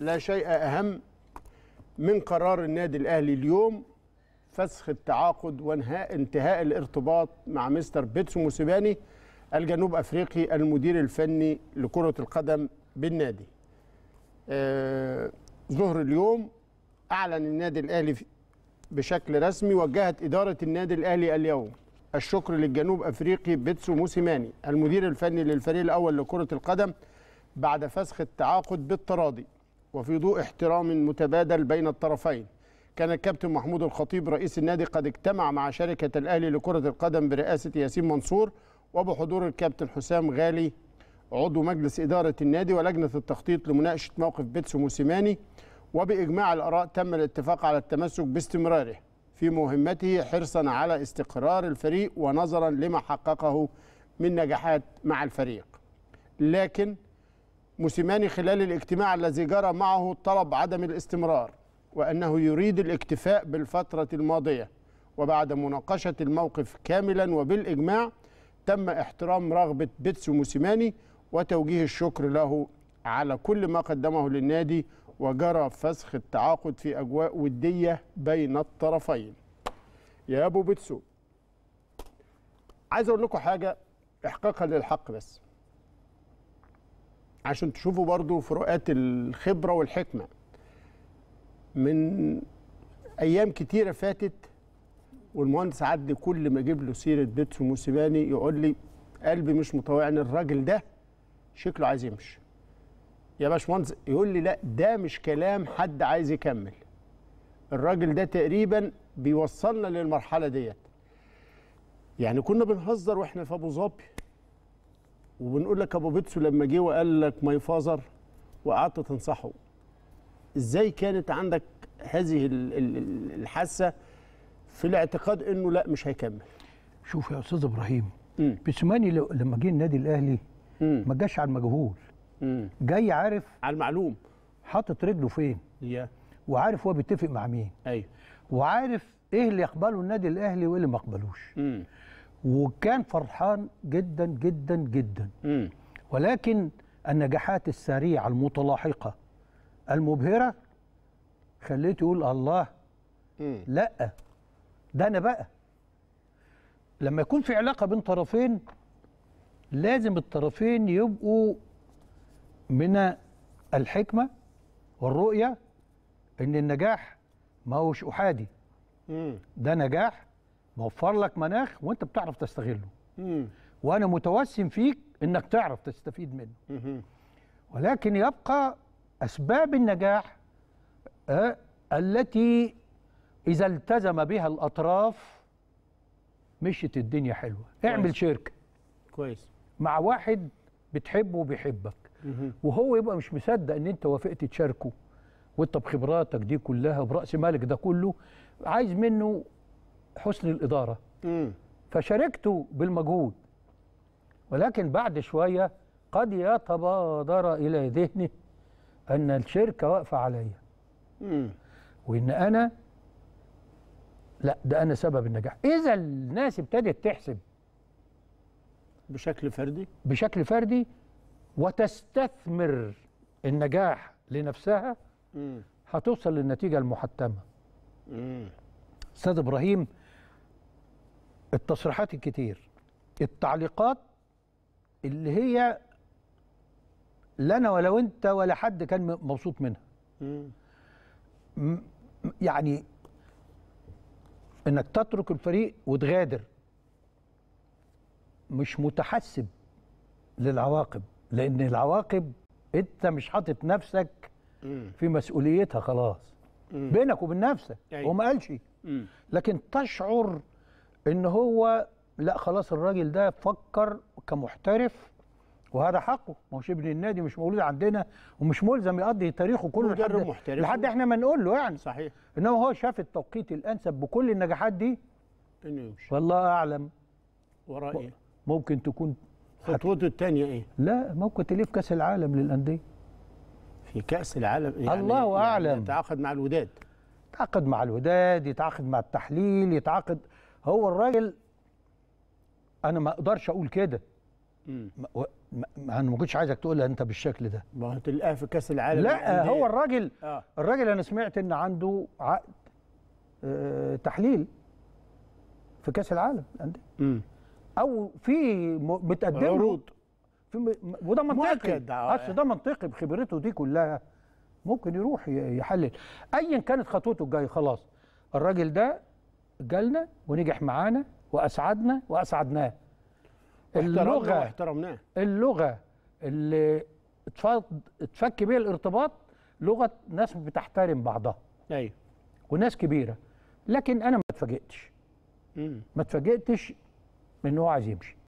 لا شيء أهم من قرار النادي الأهلي اليوم فسخ التعاقد وانهاء انتهاء الارتباط مع مستر بيتسو موسيباني الجنوب أفريقي المدير الفني لكرة القدم بالنادي آه ظهر اليوم أعلن النادي الأهلي بشكل رسمي وجهت إدارة النادي الأهلي اليوم الشكر للجنوب أفريقي بيتسو موسيماني المدير الفني للفريق الأول لكرة القدم بعد فسخ التعاقد بالتراضي وفي ضوء احترام متبادل بين الطرفين كان الكابتن محمود الخطيب رئيس النادي قد اجتمع مع شركة الأهلي لكرة القدم برئاسة ياسين منصور وبحضور الكابتن حسام غالي عضو مجلس إدارة النادي ولجنة التخطيط لمناقشة موقف بيتسو موسيماني وبإجماع الآراء تم الاتفاق على التمسك باستمراره في مهمته حرصا على استقرار الفريق ونظرا لما حققه من نجاحات مع الفريق لكن موسيماني خلال الاجتماع الذي جرى معه طلب عدم الاستمرار وأنه يريد الاكتفاء بالفترة الماضية وبعد مناقشة الموقف كاملا وبالإجماع تم احترام رغبة بيتسو موسيماني وتوجيه الشكر له على كل ما قدمه للنادي وجرى فسخ التعاقد في أجواء ودية بين الطرفين يا أبو بيتسو عايز أقول لكم حاجة إحقاقا للحق بس عشان تشوفوا برضو فروقات الخبرة والحكمة من أيام كتيرة فاتت والمهندس عدلي كل ما اجيب له سيره بيتسو موسيباني يقول لي قلبي مش مطوعني الراجل ده شكله عايز يمشي يا باشمهندس يقول لي لا ده مش كلام حد عايز يكمل الراجل ده تقريبا بيوصلنا للمرحله ديت يعني كنا بنهزر واحنا في ابو ظبي وبنقول لك ابو بيتسو لما جه وقال لك ماي فازر وقعدت تنصحه ازاي كانت عندك هذه الحاسه في الاعتقاد انه لا مش هيكمل شوف يا استاذ ابراهيم بيسوماني لما جه النادي الاهلي ما جاش على المجهول جاي عارف على المعلوم حاطط رجله فين yeah. وعارف هو بيتفق مع مين ايوه وعارف ايه اللي يقبله النادي الاهلي وايه اللي ما يقبلوش وكان فرحان جدا جدا جدا م. ولكن النجاحات السريعة المتلاحقة المبهرة خليته يقول الله م. لا ده أنا بقى لما يكون في علاقة بين طرفين لازم الطرفين يبقوا من الحكمة والرؤية إن النجاح ما هوش أحادي ده نجاح موفر لك مناخ وانت بتعرف تستغله وانا متوسم فيك انك تعرف تستفيد منه ولكن يبقى اسباب النجاح آه، التي اذا التزم بها الاطراف مشيت الدنيا حلوه اعمل شركه كويس مع واحد بتحبه وبيحبك وهو يبقى مش مصدق ان انت وافقت تشاركه وانت بخبراتك دي كلها براس مالك ده كله عايز منه حسن الإدارة م. فشاركته بالمجهود ولكن بعد شوية قد يتبادر إلى ذهنه أن الشركة واقفة عليا وإن أنا لا ده أنا سبب النجاح إذا الناس ابتدت تحسب بشكل فردي بشكل فردي وتستثمر النجاح لنفسها هتوصل للنتيجة المحتمة استاذ إبراهيم التصريحات الكتير التعليقات اللي هي لنا ولو انت ولا حد كان مبسوط منها يعني انك تترك الفريق وتغادر مش متحسب للعواقب لان العواقب انت مش حاطط نفسك في مسؤوليتها خلاص بينك وبين نفسك وما أيوة. قالش لكن تشعر ان هو لا خلاص الراجل ده فكر كمحترف وهذا حقه ما هوش ابن النادي مش مولود عندنا ومش ملزم يقضي تاريخه كله لحد محترف لحد احنا ما نقول له يعني صحيح انما هو شاف التوقيت الانسب بكل النجاحات دي انه يمشي والله اعلم وراء ايه؟ ممكن تكون خطوته الثانيه ايه؟ لا ممكن تلف في كاس العالم للانديه في كاس العالم يعني الله يعني اعلم يعني يتعاقد مع الوداد يتعاقد مع الوداد يتعاقد مع التحليل يتعاقد هو الراجل انا ما اقدرش اقول كده ما انا ما كنتش عايزك تقول انت بالشكل ده ما انت تلقاها في كاس العالم لا هو الراجل آه. الراجل انا سمعت ان عنده عقد آه تحليل في كاس العالم عندي او في متقدم عروض في وده منطقي آه. اصل ده منطقي بخبرته دي كلها ممكن يروح يحلل ايا كانت خطوته الجايه خلاص الراجل ده جالنا ونجح معانا واسعدنا واسعدناه اللغه احترمناه اللغه اللي اتفك بيها الارتباط لغه ناس بتحترم بعضها ايوه وناس كبيره لكن انا ما اتفاجئتش ما اتفاجئتش ان هو عايز يمشي